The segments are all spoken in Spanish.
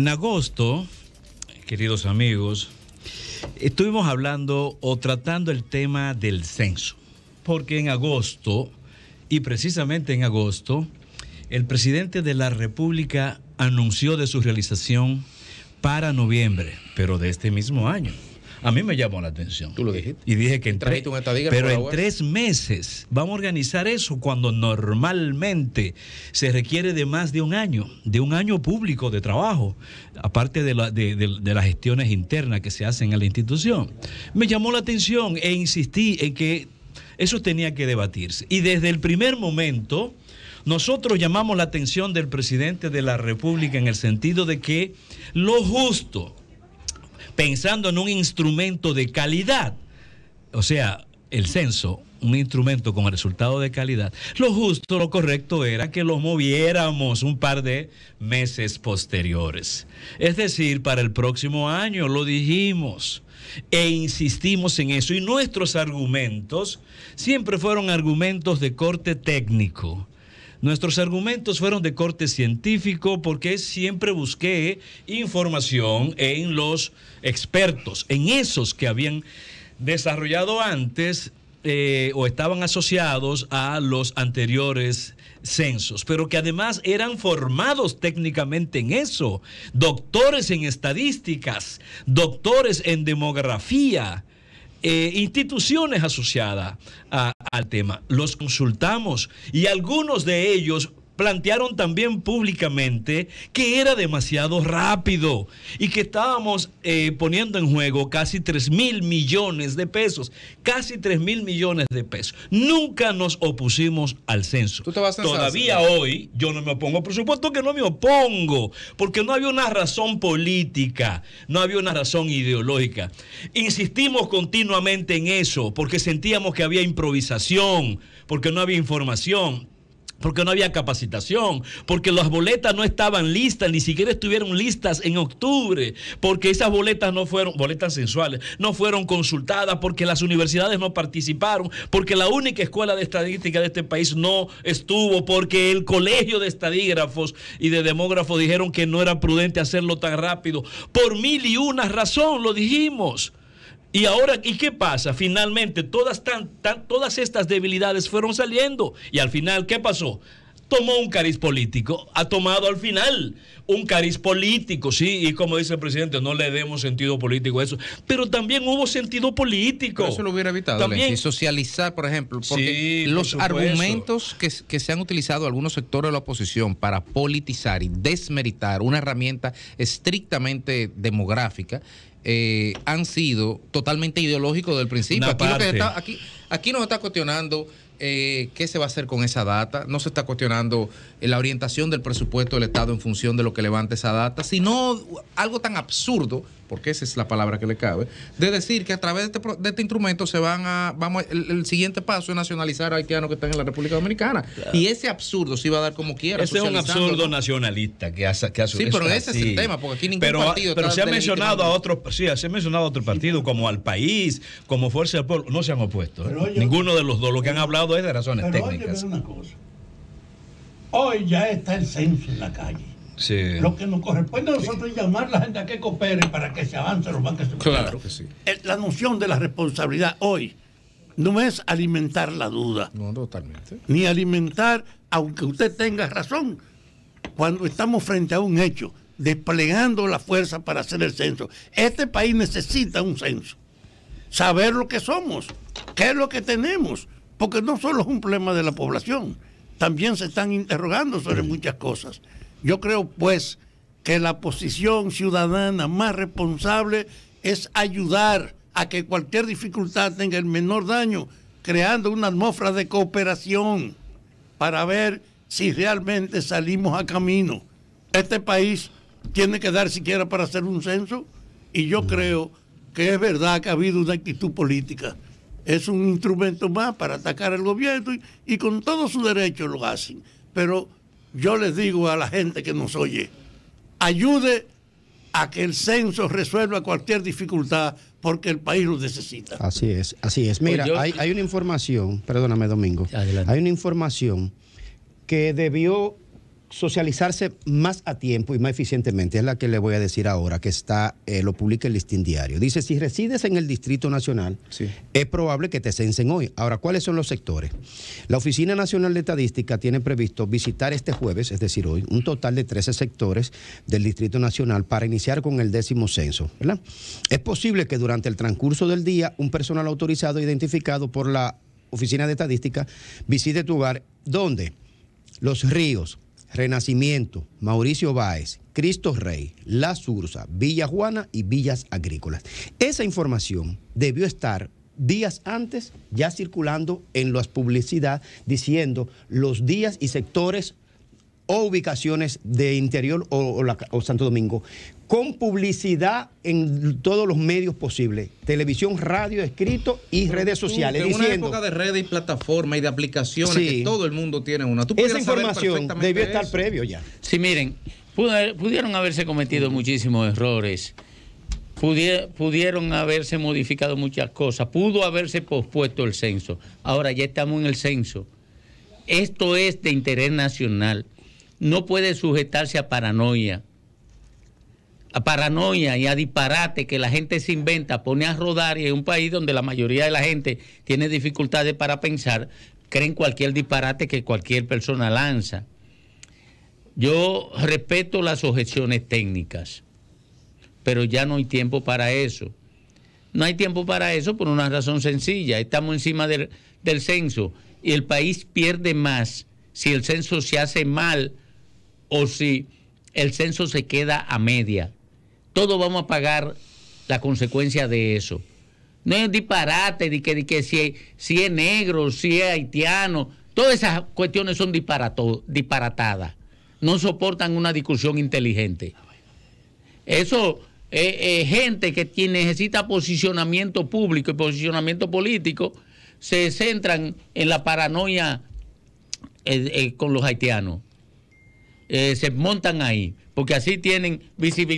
en agosto, queridos amigos, estuvimos hablando o tratando el tema del censo, porque en agosto, y precisamente en agosto, el presidente de la República anunció de su realización para noviembre, pero de este mismo año. A mí me llamó la atención. Tú lo dijiste. Y dije que en pero en tres meses vamos a organizar eso cuando normalmente se requiere de más de un año, de un año público de trabajo, aparte de, de las gestiones internas que se hacen en la institución. Me llamó la atención e insistí en que eso tenía que debatirse. Y desde el primer momento, nosotros llamamos la atención del presidente de la República en el sentido de que lo justo pensando en un instrumento de calidad, o sea, el censo, un instrumento con resultado de calidad, lo justo, lo correcto era que lo moviéramos un par de meses posteriores. Es decir, para el próximo año, lo dijimos e insistimos en eso. Y nuestros argumentos siempre fueron argumentos de corte técnico. Nuestros argumentos fueron de corte científico porque siempre busqué información en los expertos, en esos que habían desarrollado antes eh, o estaban asociados a los anteriores censos, pero que además eran formados técnicamente en eso, doctores en estadísticas, doctores en demografía, eh, instituciones asociadas al tema. Los consultamos y algunos de ellos plantearon también públicamente que era demasiado rápido y que estábamos eh, poniendo en juego casi 3 mil millones de pesos, casi 3 mil millones de pesos. Nunca nos opusimos al censo. Todavía hoy yo no me opongo, por supuesto que no me opongo, porque no había una razón política, no había una razón ideológica. Insistimos continuamente en eso, porque sentíamos que había improvisación, porque no había información porque no había capacitación, porque las boletas no estaban listas, ni siquiera estuvieron listas en octubre, porque esas boletas no fueron, boletas sensuales, no fueron consultadas, porque las universidades no participaron, porque la única escuela de estadística de este país no estuvo, porque el colegio de estadígrafos y de demógrafos dijeron que no era prudente hacerlo tan rápido. Por mil y una razón lo dijimos. Y ahora, ¿y qué pasa? Finalmente, todas, todas estas debilidades fueron saliendo. Y al final, ¿qué pasó? tomó un cariz político, ha tomado al final un cariz político, sí, y como dice el presidente, no le demos sentido político a eso, pero también hubo sentido político. eso lo hubiera evitado, también, y socializar, por ejemplo, porque los argumentos que, se han utilizado algunos sectores de la oposición para politizar y desmeritar una herramienta estrictamente demográfica eh, han sido totalmente ideológicos del principio. Aquí, no se está, nos está cuestionando eh, qué se va a hacer con esa data, no se está cuestionando eh, la orientación del presupuesto del Estado en función de lo que levante esa data, sino algo tan absurdo porque esa es la palabra que le cabe, de decir que a través de este, este instrumento se van a, vamos, el, siguiente paso es nacionalizar a haitianos que están en la República Dominicana. Y ese absurdo se va a dar como quiera. Ese es un absurdo nacionalista que hace, que Sí, pero ese es el tema, porque aquí ningún pero, partido. Pero se ha mencionado a otros, sí, se ha mencionado a partido partidos, como al país, como Fuerza del Pueblo, no se han opuesto. ¿eh? Ninguno de los dos, lo que han hablado es de razones pero técnicas. Hoy ya está el censo en la calle. Lo que nos corresponde a nosotros es llamar a la gente a que coopere para que se avance los bancos Claro que sí. Eh, la noción de la responsabilidad hoy no es alimentar la duda. No, totalmente. Ni alimentar, aunque usted tenga razón, cuando estamos frente a un hecho, desplegando la fuerza para hacer el censo. Este país necesita un censo. Saber lo que somos, qué es lo que tenemos, porque no solo es un problema de la población, también se están interrogando sobre muchas cosas. Yo creo, pues, que la posición ciudadana más responsable es ayudar a que cualquier dificultad tenga el menor daño, creando una atmósfera de cooperación para ver si realmente salimos a camino. Este país tiene que dar siquiera para hacer un censo y yo creo que es verdad que ha habido una actitud política. Es un instrumento más para atacar al gobierno y, con todo su derecho lo hacen. Pero yo les digo a la gente que nos oye, ayude a que el censo resuelva cualquier dificultad porque el país lo necesita. Así es, así es. Mira, pues hay, una información, perdóname Domingo, hay una información que debió socializarse más a tiempo y más eficientemente, es la que le voy a decir ahora, que está, eh, lo publica el listín diario. Dice, si resides en el Distrito Nacional, es probable que te censen hoy. Ahora, ¿cuáles son los sectores? La Oficina Nacional de Estadística tiene previsto visitar este jueves, es decir, hoy, un total de 13 sectores del Distrito Nacional para iniciar con el décimo censo. Es posible que durante el transcurso del día un personal autorizado e identificado por la Oficina de Estadística visite tu hogar. ¿Dónde? Los ríos Renacimiento, Mauricio Báez, Cristo Rey, La Sursa, Villa Juana y Villas Agrícolas. Esa información debió estar días antes ya circulando en las publicidad diciendo los días y sectores o ubicaciones de interior o Santo Domingo con publicidad en todos los medios posibles, televisión, radio, escrito y redes sociales. En una época de redes y plataformas y de aplicaciones que todo el mundo tiene una. esa información debió estar previo ya. Sí, miren, pudieron haberse cometido muchísimos errores, pudieron haberse modificado muchas cosas, pudo haberse pospuesto el censo. Ahora ya estamos en el censo. Esto es de interés nacional. No puede sujetarse a paranoia a paranoia y a disparate que la gente se inventa, pone a rodar y en un país donde la mayoría de la gente tiene dificultades para pensar, creen cualquier disparate que cualquier persona lanza. Yo respeto las objeciones técnicas, pero ya no hay tiempo para eso. No hay tiempo para eso por una razón sencilla. Estamos encima del, del censo y el país pierde más si el censo se hace mal o si el censo se queda a media todos vamos a pagar la consecuencia de eso. No es disparate de que, si, si, es negro, si es haitiano, todas esas cuestiones son disparatadas. No soportan una discusión inteligente. Eso es eh, eh, gente que necesita posicionamiento público y posicionamiento político se centran en la paranoia eh, con los haitianos. Eh, se montan ahí, porque así tienen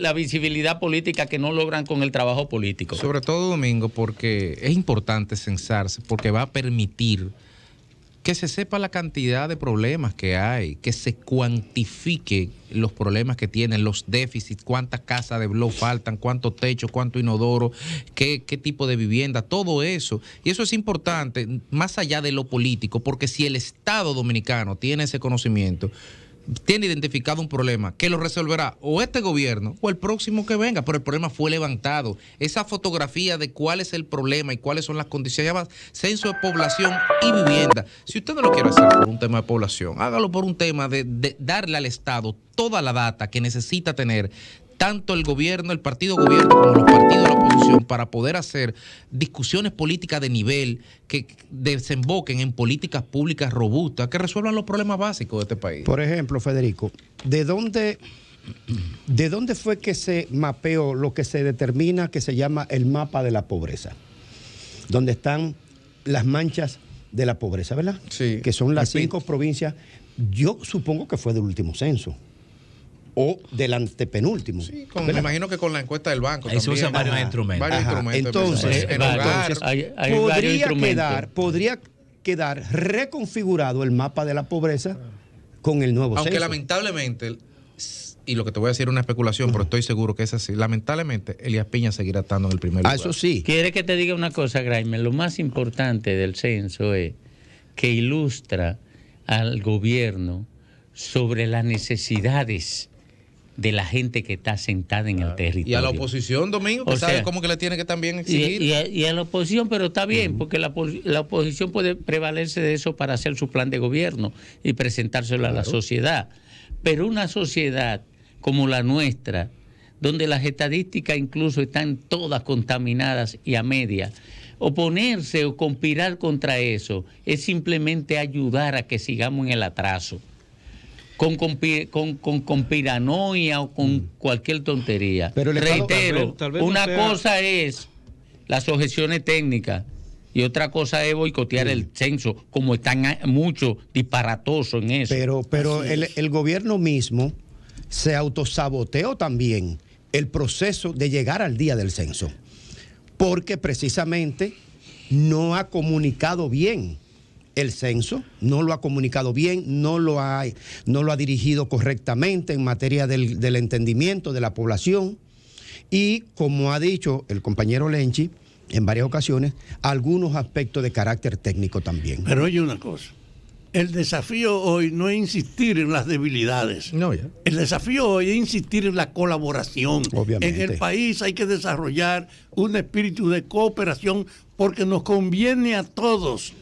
la visibilidad política que no logran con el trabajo político. Sobre todo, Domingo, porque es importante censarse, porque va a permitir que se sepa la cantidad de problemas que hay, que se cuantifique los problemas que tienen, los déficits, cuántas casas de blog faltan, cuántos techos, cuánto inodoro, qué, qué tipo de vivienda, todo eso. Y eso es importante, más allá de lo político, porque si el Estado dominicano tiene ese conocimiento, tiene identificado un problema que lo resolverá o este gobierno o el próximo que venga, pero el problema fue levantado. Esa fotografía de cuál es el problema y cuáles son las condiciones, además censo de población y vivienda. Si usted no lo quiere hacer por un tema de población, hágalo por un tema de darle al Estado toda la data que necesita tener tanto el gobierno, el partido gobierno, como los partidos de la oposición para poder hacer discusiones políticas de nivel que desemboquen en políticas públicas robustas que resuelvan los problemas básicos de este país. Por ejemplo, Federico, ¿de dónde, de dónde fue que se mapeó lo que se determina que se llama el mapa de la pobreza? Donde están las manchas de la pobreza, ¿verdad? Sí. Que son las cinco provincias. Yo supongo que fue del último censo o del antepenúltimo. me imagino que con la encuesta del banco. usan varios instrumentos. entonces, en hogar, podría, quedar, reconfigurado el mapa de la pobreza con el nuevo Aunque lamentablemente, y lo que te voy a decir es una especulación, pero estoy seguro que es así. Lamentablemente, Elías Piña seguirá estando en el primer ah, lugar. Eso sí. Quiere que te diga una cosa, Graeme. Lo más importante del censo es que ilustra al gobierno sobre las necesidades de la gente que está sentada en el territorio. Y a la oposición, Domingo, que cómo que le tiene que también exigir. Y, a, la oposición, pero está bien, porque la, oposición puede prevalerse de eso para hacer su plan de gobierno y presentárselo a la sociedad. Pero una sociedad como la nuestra, donde las estadísticas incluso están todas contaminadas y a media, oponerse o conspirar contra eso es simplemente ayudar a que sigamos en el atraso con, con, con, piranoia o con mm. cualquier tontería. Pero Reitero, una cosa es las objeciones técnicas y otra cosa es boicotear el censo, como están eh, mucho disparatoso en eso. Pero, pero el, el gobierno mismo se autosaboteó también el proceso de llegar al día del censo, porque precisamente no ha comunicado bien el censo, no lo ha comunicado bien, no lo ha, no lo ha dirigido correctamente en materia del, entendimiento de la población y, como ha dicho el compañero Lenchi en varias ocasiones, algunos aspectos de carácter técnico también. Pero oye una cosa, el desafío hoy no es insistir en las debilidades, el desafío hoy es insistir en la colaboración. En el país hay que desarrollar un espíritu de cooperación porque nos conviene a todos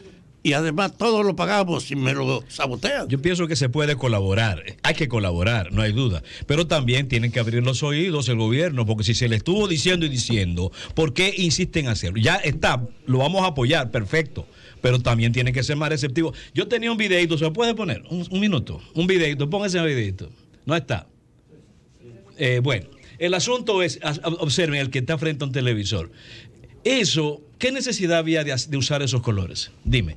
y además todos lo pagamos y me lo sabotean. Yo pienso que se puede colaborar, hay que colaborar, no hay duda, pero también tienen que abrir los oídos el gobierno, porque si se le estuvo diciendo y diciendo, ¿por qué insisten en hacerlo? Ya está, lo vamos a apoyar, perfecto, pero también tienen que ser más receptivos. Yo tenía un videito, ¿se puede poner? Un, minuto, un videito, póngase un videito. No está. Eh, bueno, el asunto es, observen, el que está frente a un televisor. Eso, ¿qué necesidad había de usar esos colores? Dime.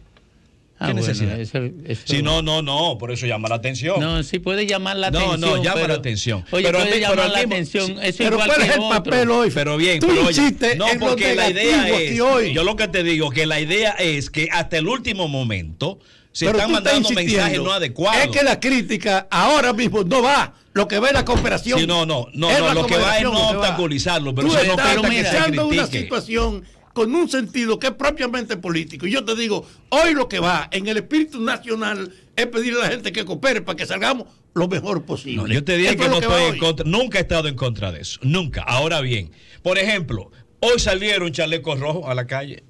Ah, si no, no, no, por eso llama la atención. No, sí puede llamar la atención. No, no, llama la atención. Oye, pero la atención. Eso pero ¿cuál es el papel hoy? Pero bien, Tú pero oye, no, porque la idea es, hoy. yo lo que te digo, que la idea es que hasta el último momento se están mandando mensajes no adecuados. Es que la crítica ahora mismo no va. Lo que va es la cooperación. Sí, no, no, no, lo que va es no obstaculizarlo, pero tú se estás que se una situación con un sentido que es propiamente político. Y yo te digo, hoy lo que va en el espíritu nacional es pedirle a la gente que coopere para que salgamos lo mejor posible. yo te dije que no estoy en contra, nunca he estado en contra de eso, nunca. Ahora bien, por ejemplo, hoy salieron chalecos rojos a la calle.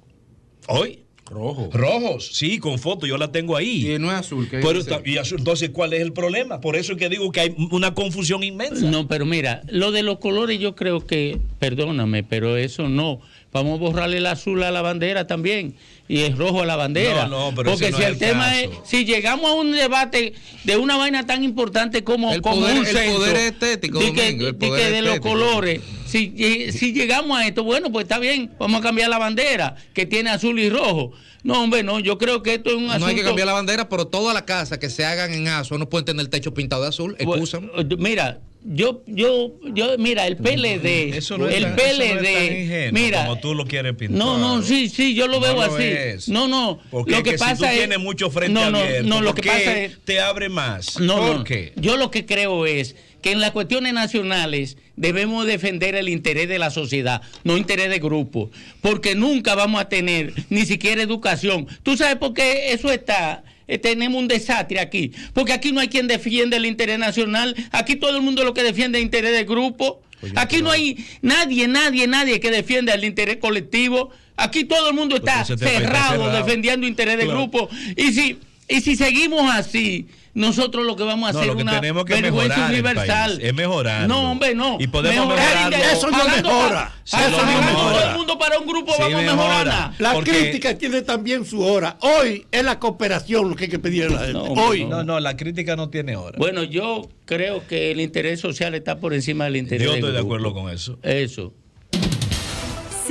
Hoy. Rojos. Rojos, sí, con foto, yo la tengo ahí. Y no es azul. azul, entonces, ¿cuál es el problema? Por eso es que digo que hay una confusión inmensa. No, pero mira, lo de los colores yo creo que perdóname, pero eso no. Vamos a borrarle el azul a la bandera también y el rojo a la bandera. No, no, pero Porque si el, tema es, si llegamos a un debate de una vaina tan importante como, el un el poder estético, que, de los colores, si, llegamos a esto, bueno, pues está bien, vamos a cambiar la bandera que tiene azul y rojo. No, hombre, no, yo creo que esto es un asunto... No hay que cambiar la bandera, pero toda la casa que se hagan en azul no pueden tener el techo pintado de azul, pues, mira, yo, yo, yo, mira, el PLD, eso el tan, PLD, mira, como tú lo quieres pintar. No, no, sí, sí, yo lo veo así. no, no, porque lo que, pasa si tú mucho frente no, no, no, lo que pasa es, te abre más. No, no, Yo lo que creo es que en las cuestiones nacionales debemos defender el interés de la sociedad, no interés de grupo, porque nunca vamos a tener ni siquiera educación. ¿Tú sabes por qué eso está? Eh, tenemos un desastre aquí, porque aquí no hay quien defiende el interés nacional, aquí todo el mundo lo que defiende es el interés del grupo, pues aquí no hay nadie, nadie, nadie que defienda el interés colectivo, aquí todo el mundo pues está cerrado, defendiendo interés del grupo, y si, y si seguimos así, nosotros lo que vamos a hacer es una vergüenza universal. Es mejorar. No, hombre, no. Y podemos mejorar. Eso no mejora. eso mejora. todo el mundo para un grupo vamos a mejorar. La crítica tiene también su hora. Hoy es la cooperación lo que hay que pedir a la gente. Hoy. No, no, la crítica no tiene hora. Bueno, yo creo que el interés social está por encima del interés Yo estoy de acuerdo con eso. Eso.